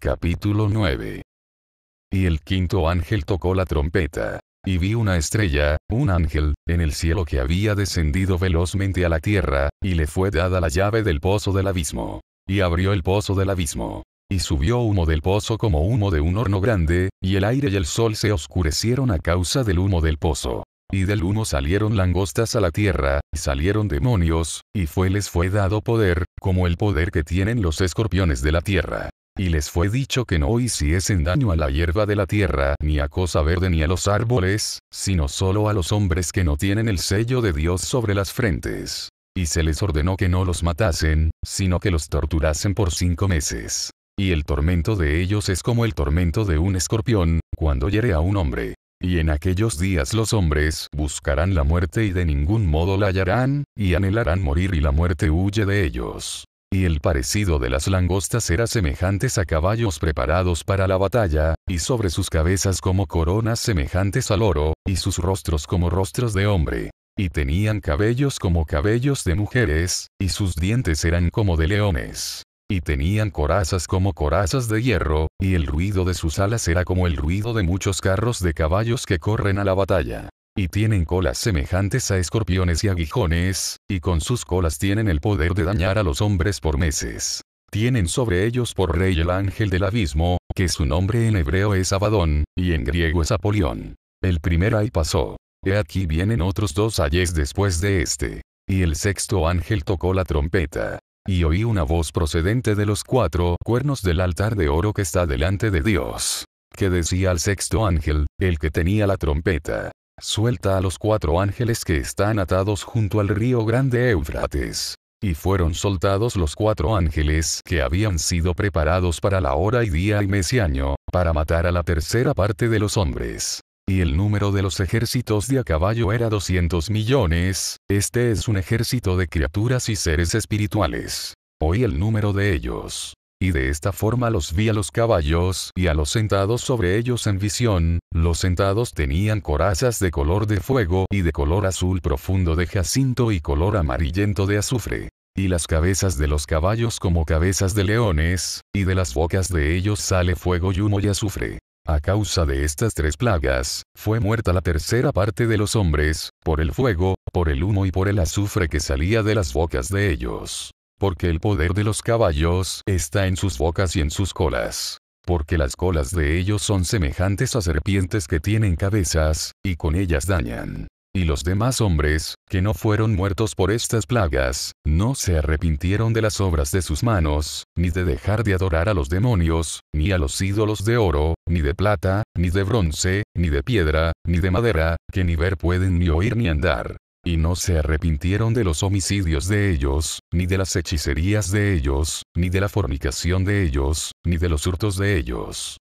Capítulo 9. Y el quinto ángel tocó la trompeta. Y vi una estrella, un ángel, en el cielo que había descendido velozmente a la tierra, y le fue dada la llave del pozo del abismo. Y abrió el pozo del abismo. Y subió humo del pozo como humo de un horno grande, y el aire y el sol se oscurecieron a causa del humo del pozo. Y del humo salieron langostas a la tierra, y salieron demonios, y fue les fue dado poder, como el poder que tienen los escorpiones de la tierra y les fue dicho que no hiciesen daño a la hierba de la tierra, ni a cosa verde ni a los árboles, sino solo a los hombres que no tienen el sello de Dios sobre las frentes. Y se les ordenó que no los matasen, sino que los torturasen por cinco meses. Y el tormento de ellos es como el tormento de un escorpión, cuando hiere a un hombre. Y en aquellos días los hombres buscarán la muerte y de ningún modo la hallarán, y anhelarán morir y la muerte huye de ellos y el parecido de las langostas era semejantes a caballos preparados para la batalla, y sobre sus cabezas como coronas semejantes al oro, y sus rostros como rostros de hombre. Y tenían cabellos como cabellos de mujeres, y sus dientes eran como de leones. Y tenían corazas como corazas de hierro, y el ruido de sus alas era como el ruido de muchos carros de caballos que corren a la batalla y tienen colas semejantes a escorpiones y aguijones, y con sus colas tienen el poder de dañar a los hombres por meses. Tienen sobre ellos por rey el ángel del abismo, que su nombre en hebreo es Abadón, y en griego es Apolión. El primer ay pasó. He aquí vienen otros dos ayes después de este. Y el sexto ángel tocó la trompeta. Y oí una voz procedente de los cuatro cuernos del altar de oro que está delante de Dios. Que decía al sexto ángel, el que tenía la trompeta suelta a los cuatro ángeles que están atados junto al río grande Eufrates. Y fueron soltados los cuatro ángeles que habían sido preparados para la hora y día y mes y año, para matar a la tercera parte de los hombres. Y el número de los ejércitos de a caballo era 200 millones, este es un ejército de criaturas y seres espirituales. Hoy el número de ellos y de esta forma los vi a los caballos y a los sentados sobre ellos en visión, los sentados tenían corazas de color de fuego y de color azul profundo de jacinto y color amarillento de azufre y las cabezas de los caballos como cabezas de leones, y de las bocas de ellos sale fuego y humo y azufre. A causa de estas tres plagas, fue muerta la tercera parte de los hombres, por el fuego, por el humo y por el azufre que salía de las bocas de ellos. Porque el poder de los caballos está en sus bocas y en sus colas. Porque las colas de ellos son semejantes a serpientes que tienen cabezas, y con ellas dañan. Y los demás hombres, que no fueron muertos por estas plagas, no se arrepintieron de las obras de sus manos, ni de dejar de adorar a los demonios, ni a los ídolos de oro, ni de plata, ni de bronce, ni de piedra, ni de madera, que ni ver pueden ni oír ni andar, y no se arrepintieron de los homicidios de ellos, ni de las hechicerías de ellos, ni de la fornicación de ellos, ni de los hurtos de ellos.